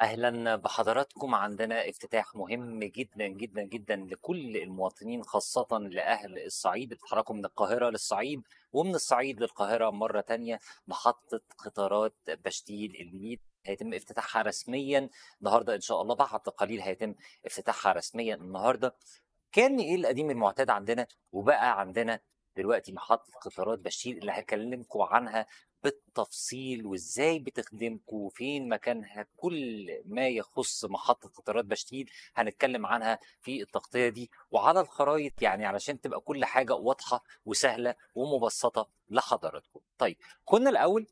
اهلا بحضراتكم عندنا افتتاح مهم جدا جدا جدا لكل المواطنين خاصه لاهل الصعيد بيتحركوا من القاهره للصعيد ومن الصعيد للقاهره مره تانية محطه قطارات بشتيل الميت هيتم افتتاحها رسميا النهارده ان شاء الله بعد قليل هيتم افتتاحها رسميا النهارده كان ايه القديم المعتاد عندنا وبقى عندنا دلوقتي محطه قطارات بشير اللي هكلمكم عنها بالتفصيل وازاي بتخدمكم وفين مكانها كل ما يخص محطه قطارات بشتيل هنتكلم عنها في التغطيه دي وعلى الخرائط يعني علشان تبقى كل حاجه واضحه وسهله ومبسطه لحضراتكم. طيب كنا الاول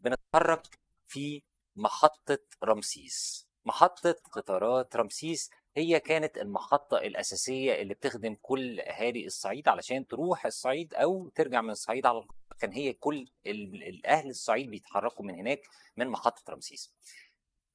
بنتحرك في محطه رمسيس. محطه قطارات رمسيس هي كانت المحطة الأساسية اللي بتخدم كل أهالي الصعيد علشان تروح الصعيد أو ترجع من الصعيد على القطار كان هي كل الاهل الصعيد بيتحركوا من هناك من محطه رمسيس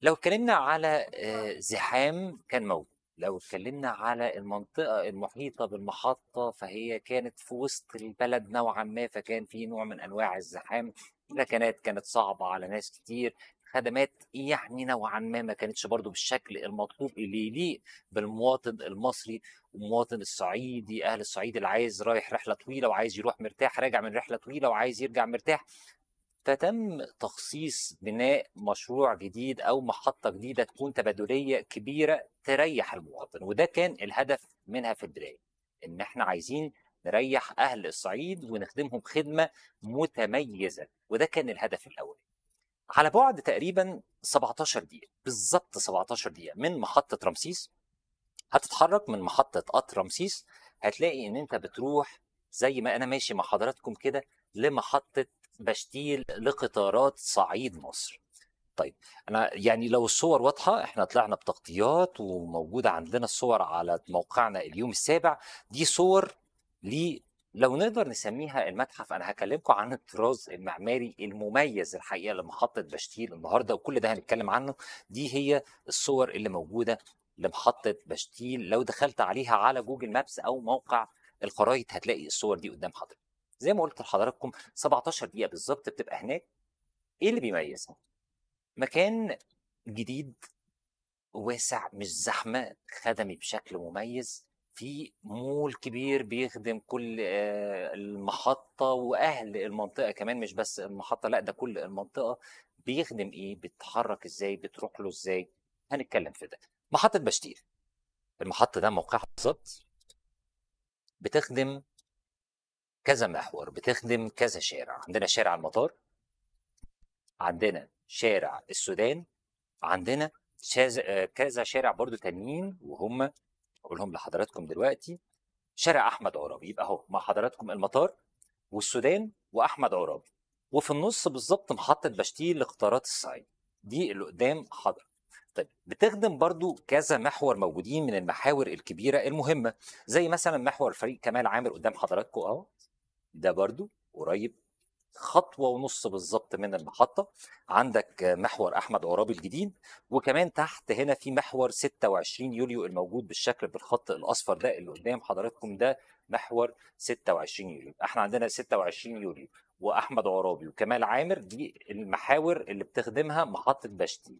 لو اتكلمنا على آه، زحام كان موجود لو اتكلمنا على المنطقة المحيطة بالمحطة فهي كانت في وسط البلد نوعا ما فكان في نوع من أنواع الزحام ركنات كانت صعبة على ناس كتير خدمات يعني نوعا ما ما كانتش برضو بالشكل المطلوب اللي يليق بالمواطن المصري والمواطن الصعيدي اهل الصعيد اللي عايز رايح رحله طويله وعايز يروح مرتاح راجع من رحله طويله وعايز يرجع مرتاح فتم تخصيص بناء مشروع جديد او محطه جديده تكون تبادليه كبيره تريح المواطن وده كان الهدف منها في البدايه ان احنا عايزين نريح اهل الصعيد ونخدمهم خدمه متميزه وده كان الهدف الاول على بعد تقريبا 17 دقيقة بالظبط 17 دقيقة من محطة رمسيس هتتحرك من محطة قطر رمسيس هتلاقي إن أنت بتروح زي ما أنا ماشي مع حضراتكم كده لمحطة بشتيل لقطارات صعيد مصر طيب انا يعني لو الصور واضحه احنا طلعنا بتغطيات وموجوده عندنا الصور على موقعنا اليوم السابع دي صور لو نقدر نسميها المتحف انا هكلمكم عن الطراز المعماري المميز الحقيقه لمحطه بشتيل النهارده وكل ده هنتكلم عنه دي هي الصور اللي موجوده لمحطه بشتيل لو دخلت عليها على جوجل مابس او موقع الخرايط هتلاقي الصور دي قدام حضرتك زي ما قلت لحضراتكم 17 دقيقه بالظبط بتبقى هناك ايه اللي بيميزها مكان جديد واسع مش زحمه خدمي بشكل مميز في مول كبير بيخدم كل آه، المحطة وأهل المنطقة كمان مش بس المحطة لا ده كل المنطقة بيخدم إيه بيتحرك إزاي بتروح له إزاي هنتكلم في ده محطة بشتير المحطة ده موقعها بالظبط بتخدم كذا محور بتخدم كذا شارع عندنا شارع المطار عندنا شارع السودان عندنا آه، كذا شارع برضو تانيين وهم اقولهم لحضراتكم دلوقتي شارع احمد عرابي يبقى اهو مع حضراتكم المطار والسودان واحمد عرابي وفي النص بالظبط محطه بشتيل لقطارات الصعيد دي اللي قدام حضرة طيب بتخدم برضو كذا محور موجودين من المحاور الكبيرة المهمة زي مثلا محور فريق كمال عامر قدام حضراتكم اهو ده برضو قريب خطوه ونص بالظبط من المحطه عندك محور احمد عرابي الجديد وكمان تحت هنا في محور 26 يوليو الموجود بالشكل بالخط الاصفر ده اللي قدام حضراتكم ده محور 26 يوليو احنا عندنا 26 يوليو واحمد عرابي وكمال عامر دي المحاور اللي بتخدمها محطه بشتي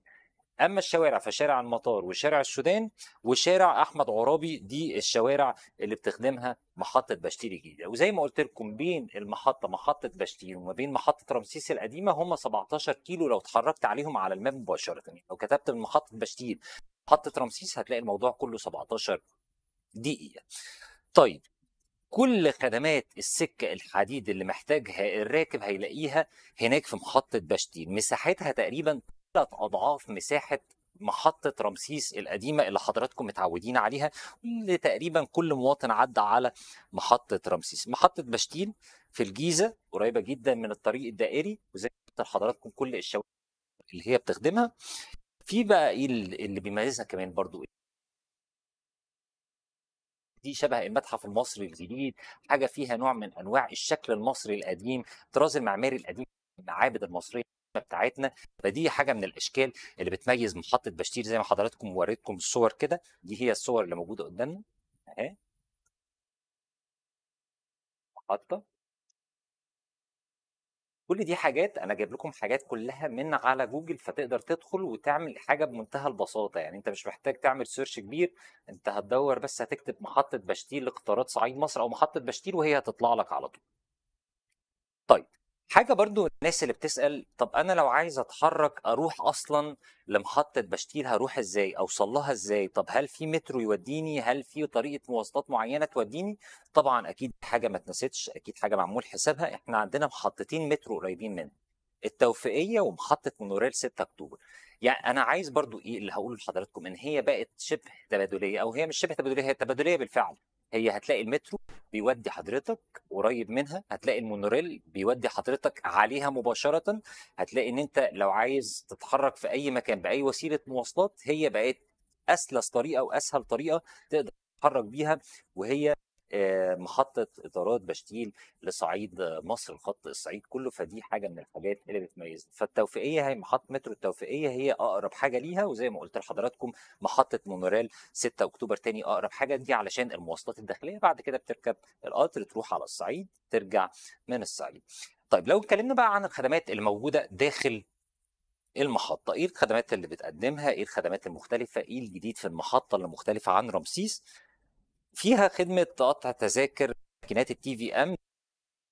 اما الشوارع فشارع المطار وشارع السودان وشارع احمد عرابي دي الشوارع اللي بتخدمها محطه بشتير الجديده وزي ما قلت لكم بين المحطه محطه بشتير وما بين محطه رمسيس القديمه هم 17 كيلو لو اتحركت عليهم على الماب مباشره يعني لو كتبت محطه بشتير محطه رمسيس هتلاقي الموضوع كله 17 دقيقه طيب كل خدمات السكة الحديد اللي محتاجها الراكب هيلاقيها هناك في محطة بشتير مساحتها تقريبا ثلاث اضعاف مساحه محطة رمسيس القديمة اللي حضراتكم متعودين عليها اللي تقريبا كل مواطن عدى على محطة رمسيس محطة بشتيل في الجيزة قريبة جدا من الطريق الدائري وزي ما حضراتكم كل الشوارع اللي هي بتخدمها في بقى ايه اللي بيميزها كمان برضو إيه؟ دي شبه المتحف المصري الجديد حاجة فيها نوع من أنواع الشكل المصري القديم الطراز المعماري القديم المعابد المصرية بتاعتنا فدي حاجه من الاشكال اللي بتميز محطه بشتير زي ما حضراتكم وريتكم الصور كده دي هي الصور اللي موجوده قدامنا اهي محطه كل دي حاجات انا جايب لكم حاجات كلها من على جوجل فتقدر تدخل وتعمل حاجه بمنتهى البساطه يعني انت مش محتاج تعمل سيرش كبير انت هتدور بس هتكتب محطه بشتيل اقتراض صعيد مصر او محطه بشتيل وهي هتطلع لك على طول طيب حاجه برضو الناس اللي بتسال طب انا لو عايز اتحرك اروح اصلا لمحطه بشتيل هروح ازاي اوصل لها ازاي طب هل في مترو يوديني هل في طريقه مواصلات معينه توديني طبعا اكيد حاجه ما اتنستش اكيد حاجه معمول حسابها احنا عندنا محطتين مترو قريبين منها التوفيقيه ومحطه مونوريل 6 اكتوبر يعني انا عايز برضو ايه اللي هقوله لحضراتكم ان هي بقت شبه تبادليه او هي مش شبه تبادليه هي تبادليه بالفعل هي هتلاقي المترو بيودي حضرتك قريب منها هتلاقي المونوريل بيودي حضرتك عليها مباشره هتلاقي ان انت لو عايز تتحرك في اي مكان باي وسيله مواصلات هي بقت اسلس طريقه واسهل طريقه تقدر تتحرك بيها وهي محطه آه، اطارات بشتيل لصعيد مصر خط الصعيد كله فدي حاجه من الحاجات اللي بتميزنا فالتوفيقيه هي محطه مترو التوفيقيه هي اقرب حاجه ليها وزي ما قلت لحضراتكم محطه مونوريل 6 اكتوبر تاني اقرب حاجه دي علشان المواصلات الداخليه بعد كده بتركب القطر تروح على الصعيد ترجع من الصعيد طيب لو اتكلمنا بقى عن الخدمات الموجوده داخل المحطة ايه الخدمات اللي بتقدمها ايه الخدمات المختلفة ايه الجديد في المحطة اللي مختلفة عن رمسيس فيها خدمه تقطع تذاكر ماكينات التي في ام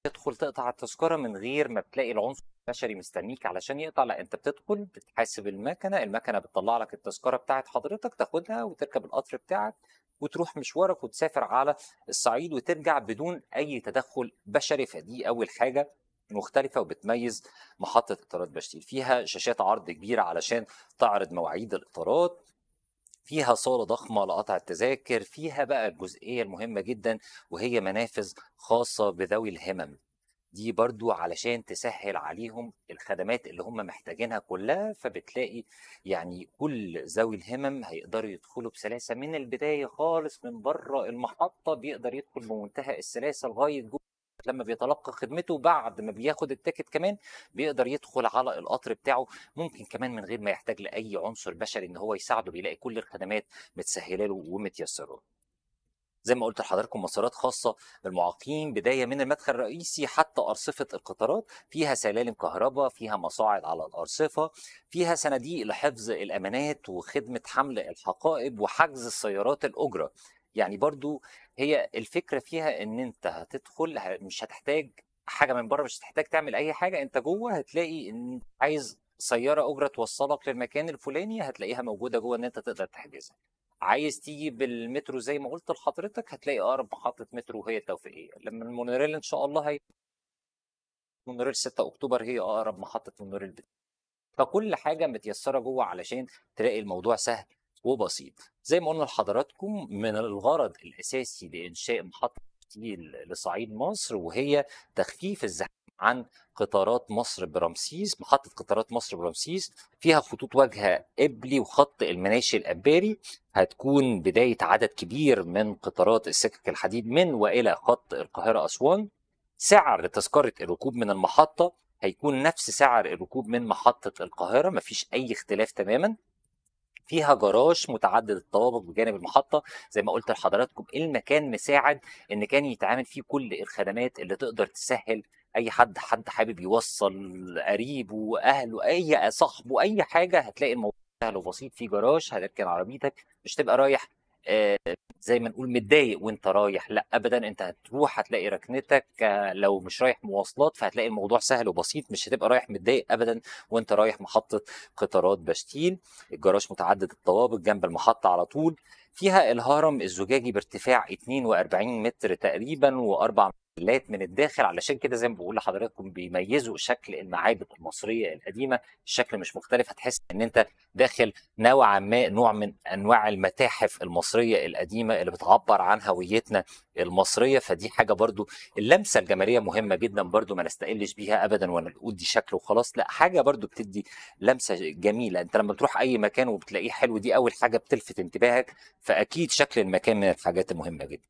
تدخل تقطع التذكره من غير ما تلاقي العنصر البشري مستنيك علشان يقطع لا انت بتدخل بتحاسب المكنه المكنه بتطلع لك التذكره بتاعت حضرتك تاخدها وتركب القطر بتاعك وتروح مشوارك وتسافر على الصعيد وترجع بدون اي تدخل بشري فدي اول حاجه مختلفة وبتميز محطة قطارات بشتيل فيها شاشات عرض كبيرة علشان تعرض مواعيد القطارات فيها صاله ضخمه لقطع التذاكر فيها بقى الجزئيه المهمه جدا وهي منافذ خاصه بذوي الهمم دي برضو علشان تسهل عليهم الخدمات اللي هم محتاجينها كلها فبتلاقي يعني كل ذوي الهمم هيقدروا يدخلوا بسلاسة من البداية خالص من بره المحطة بيقدر يدخل بمنتهى السلاسة لغاية جوه لما بيتلقى خدمته بعد ما بياخد التكت كمان بيقدر يدخل على القطر بتاعه ممكن كمان من غير ما يحتاج لاي عنصر بشري ان هو يساعده بيلاقي كل الخدمات متسهله له ومتيسره له زي ما قلت لحضراتكم مسارات خاصة للمعاقين بداية من المدخل الرئيسي حتى أرصفة القطارات فيها سلالم كهرباء فيها مصاعد على الأرصفة فيها صناديق لحفظ الأمانات وخدمة حمل الحقائب وحجز السيارات الأجرة يعني برضو هي الفكره فيها ان انت هتدخل مش هتحتاج حاجه من بره مش هتحتاج تعمل اي حاجه انت جوه هتلاقي ان عايز سياره اجره توصلك للمكان الفلاني هتلاقيها موجوده جوه ان انت تقدر تحجزها عايز تيجي بالمترو زي ما قلت لحضرتك هتلاقي اقرب محطه مترو هي التوفيقيه لما المونوريل ان شاء الله هي مونوريل 6 اكتوبر هي اقرب محطه المونوريل فكل حاجه متيسره جوه علشان تلاقي الموضوع سهل وبسيط زي ما قلنا لحضراتكم من الغرض الاساسي لانشاء محطه تيل لصعيد مصر وهي تخفيف الزحام عن قطارات مصر برمسيس محطة قطارات مصر برمسيس فيها خطوط واجهة ابلي وخط المناشي الأباري هتكون بداية عدد كبير من قطارات السكك الحديد من وإلى خط القاهرة أسوان سعر تذكرة الركوب من المحطة هيكون نفس سعر الركوب من محطة القاهرة مفيش أي اختلاف تماما فيها جراج متعدد الطوابق بجانب المحطه زي ما قلت لحضراتكم المكان مساعد ان كان يتعامل فيه كل الخدمات اللي تقدر تسهل اي حد حد حابب يوصل قريبه اهله اي صاحبه اي حاجه هتلاقي الموضوع سهل وبسيط في جراج هتركن عربيتك مش تبقى رايح آه، زي ما نقول متضايق وانت رايح لا ابدا انت هتروح هتلاقي ركنتك آه، لو مش رايح مواصلات فهتلاقي الموضوع سهل وبسيط مش هتبقى رايح متضايق ابدا وانت رايح محطه قطارات بشتين الجراج متعدد الطوابق جنب المحطه على طول فيها الهرم الزجاجي بارتفاع 42 متر تقريبا واربع محلات من الداخل علشان كده زي ما بقول لحضراتكم بيميزوا شكل المعابد المصريه القديمه الشكل مش مختلف هتحس ان انت داخل نوعا ما نوع من انواع المتاحف المصريه القديمه اللي بتعبر عن هويتنا المصريه فدي حاجه برضو اللمسه الجماليه مهمه جدا برضو ما نستقلش بيها ابدا وانا نقول دي شكل وخلاص لا حاجه برضو بتدي لمسه جميله انت لما بتروح اي مكان وبتلاقيه حلو دي اول حاجه بتلفت انتباهك فاكيد شكل المكان من الحاجات المهمه جدا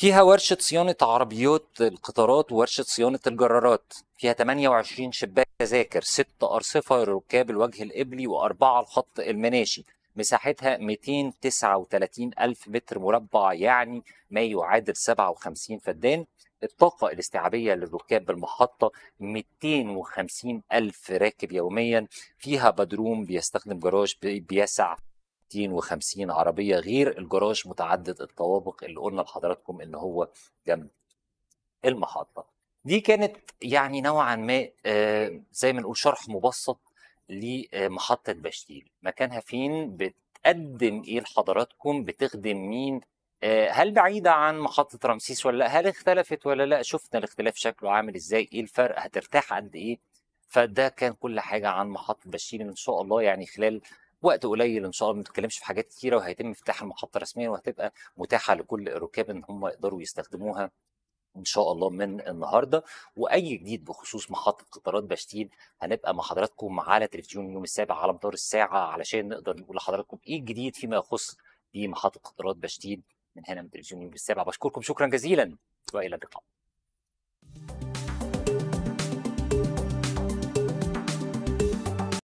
فيها ورشة صيانة عربيات القطارات وورشة صيانة الجرارات فيها 28 شباك تذاكر 6 أرصفة لركاب الوجه القبلي وأربعة الخط المناشي مساحتها 239 ألف متر مربع يعني ما يعادل 57 فدان الطاقة الاستيعابية للركاب بالمحطة 250 ألف راكب يوميا فيها بدروم بيستخدم جراج بيسع 60 و50 عربيه غير الجراج متعدد الطوابق اللي قلنا لحضراتكم ان هو جنب المحطه دي كانت يعني نوعا ما آه، زي ما نقول شرح مبسط لمحطه بشتيل مكانها فين بتقدم ايه لحضراتكم بتخدم مين آه، هل بعيدة عن محطة رمسيس ولا لا؟ هل اختلفت ولا لا؟ شفنا الاختلاف شكله عامل ازاي؟ ايه الفرق؟ هترتاح قد ايه؟ فده كان كل حاجة عن محطة بشير ان شاء الله يعني خلال وقت قليل ان شاء الله ما بنتكلمش في حاجات كتيره وهيتم افتتاح المحطه رسميا وهتبقى متاحه لكل الركاب ان هم يقدروا يستخدموها ان شاء الله من النهارده واي جديد بخصوص محطه قطارات بشتيل هنبقى مع حضراتكم على تلفزيون يوم السابع على مدار الساعه علشان نقدر نقول لحضراتكم ايه الجديد فيما يخص محطه قطارات بشتيل من هنا من تلفزيون يوم السابع بشكركم شكرا جزيلا والى اللقاء.